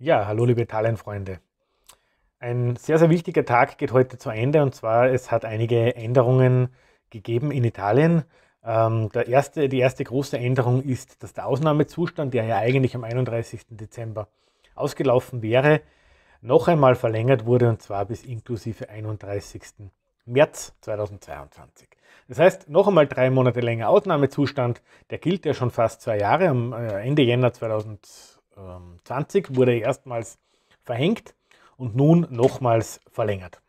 Ja, hallo liebe Italienfreunde. Ein sehr, sehr wichtiger Tag geht heute zu Ende und zwar es hat einige Änderungen gegeben in Italien. Ähm, der erste, die erste große Änderung ist, dass der Ausnahmezustand, der ja eigentlich am 31. Dezember ausgelaufen wäre, noch einmal verlängert wurde und zwar bis inklusive 31. März 2022. Das heißt, noch einmal drei Monate länger Ausnahmezustand, der gilt ja schon fast zwei Jahre, am äh, Ende Jänner 2022 2020 ähm, wurde erstmals verhängt und nun nochmals verlängert.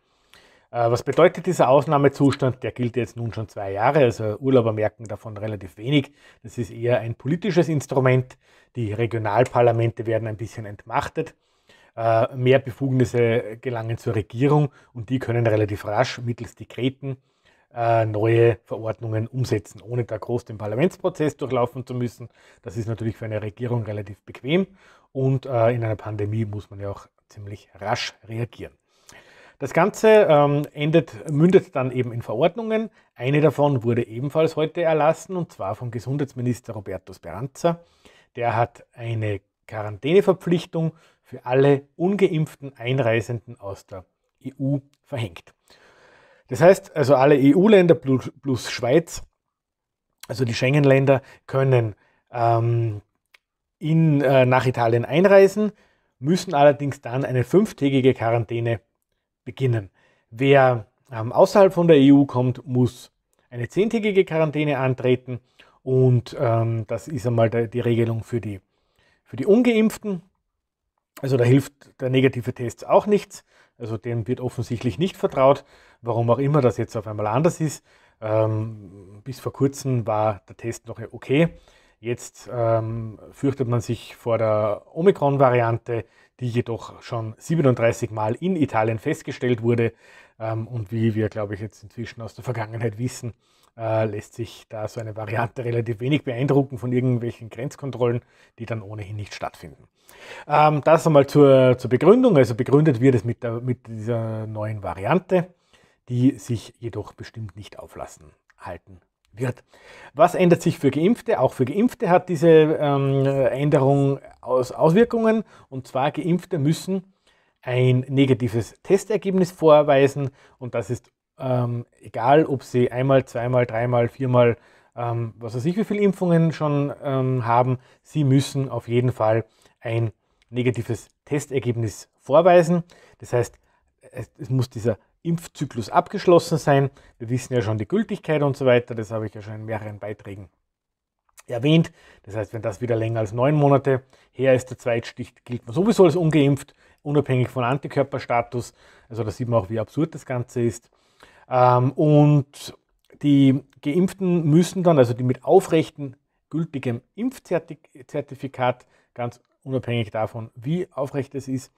Äh, was bedeutet dieser Ausnahmezustand? Der gilt jetzt nun schon zwei Jahre, also Urlauber merken davon relativ wenig. Das ist eher ein politisches Instrument. Die Regionalparlamente werden ein bisschen entmachtet. Äh, mehr Befugnisse gelangen zur Regierung und die können relativ rasch mittels Dekreten äh, neue Verordnungen umsetzen, ohne da groß den Parlamentsprozess durchlaufen zu müssen. Das ist natürlich für eine Regierung relativ bequem und äh, in einer Pandemie muss man ja auch ziemlich rasch reagieren. Das Ganze ähm, endet, mündet dann eben in Verordnungen. Eine davon wurde ebenfalls heute erlassen und zwar vom Gesundheitsminister Roberto Speranza. Der hat eine Quarantäneverpflichtung für alle ungeimpften Einreisenden aus der EU verhängt. Das heißt, also alle EU-Länder plus, plus, Schweiz, also die Schengen-Länder, können ähm, in, äh, nach Italien einreisen, müssen allerdings dann eine fünftägige Quarantäne beginnen. Wer ähm, außerhalb von der EU kommt, muss eine zehntägige Quarantäne antreten und ähm, das ist einmal die Regelung für die, für die Ungeimpften. Also da hilft der negative Test auch nichts. Also dem wird offensichtlich nicht vertraut, warum auch immer das jetzt auf einmal anders ist. Ähm, bis vor kurzem war der Test noch okay. Jetzt ähm, fürchtet man sich vor der Omikron-Variante, die jedoch schon 37 Mal in Italien festgestellt wurde ähm, und wie wir, glaube ich, jetzt inzwischen aus der Vergangenheit wissen, äh, lässt sich da so eine Variante relativ wenig beeindrucken von irgendwelchen Grenzkontrollen, die dann ohnehin nicht stattfinden. Ähm, das einmal zur, zur Begründung. Also begründet wird es mit, der, mit dieser neuen Variante, die sich jedoch bestimmt nicht auflassen halten wird. Was ändert sich für Geimpfte? Auch für Geimpfte hat diese ähm, Änderung aus Auswirkungen. Und zwar Geimpfte müssen ein negatives Testergebnis vorweisen und das ist ähm, egal ob sie einmal, zweimal, dreimal, viermal, ähm, was weiß ich, wie viele Impfungen schon ähm, haben, sie müssen auf jeden Fall ein negatives Testergebnis vorweisen. Das heißt, es, es muss dieser Impfzyklus abgeschlossen sein. Wir wissen ja schon die Gültigkeit und so weiter, das habe ich ja schon in mehreren Beiträgen erwähnt. Das heißt, wenn das wieder länger als neun Monate her ist, der Zweitstich gilt man sowieso als ungeimpft, unabhängig von Antikörperstatus. Also da sieht man auch, wie absurd das Ganze ist. Ähm, und die Geimpften müssen dann, also die mit aufrechten gültigem Impfzertifikat, ganz unabhängig davon, wie aufrecht es ist,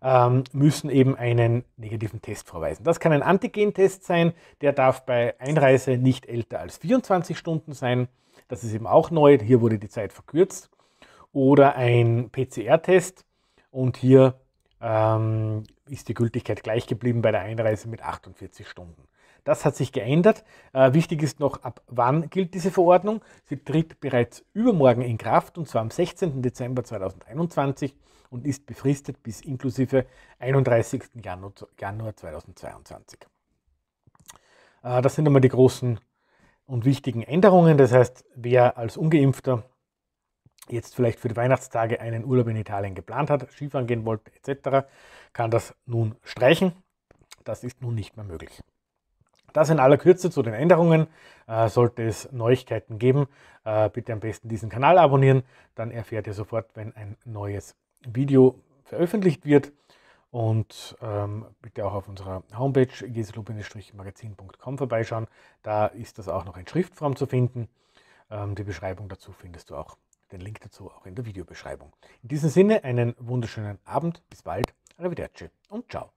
ähm, müssen eben einen negativen Test vorweisen. Das kann ein Antigentest sein, der darf bei Einreise nicht älter als 24 Stunden sein. Das ist eben auch neu, hier wurde die Zeit verkürzt. Oder ein PCR-Test und hier ähm, ist die Gültigkeit gleich geblieben bei der Einreise mit 48 Stunden. Das hat sich geändert. Äh, wichtig ist noch, ab wann gilt diese Verordnung. Sie tritt bereits übermorgen in Kraft und zwar am 16. Dezember 2021 und ist befristet bis inklusive 31. Januar, Januar 2022. Äh, das sind einmal die großen und wichtigen Änderungen. Das heißt, wer als ungeimpfter jetzt vielleicht für die Weihnachtstage einen Urlaub in Italien geplant hat, Skifahren gehen wollte etc., kann das nun streichen. Das ist nun nicht mehr möglich. Das in aller Kürze zu den Änderungen. Äh, sollte es Neuigkeiten geben, äh, bitte am besten diesen Kanal abonnieren. Dann erfährt ihr sofort, wenn ein neues Video veröffentlicht wird. Und ähm, bitte auch auf unserer Homepage jeselub-magazin.com vorbeischauen. Da ist das auch noch in Schriftform zu finden. Ähm, die Beschreibung dazu findest du auch den Link dazu auch in der Videobeschreibung. In diesem Sinne einen wunderschönen Abend, bis bald, arrivederci und ciao.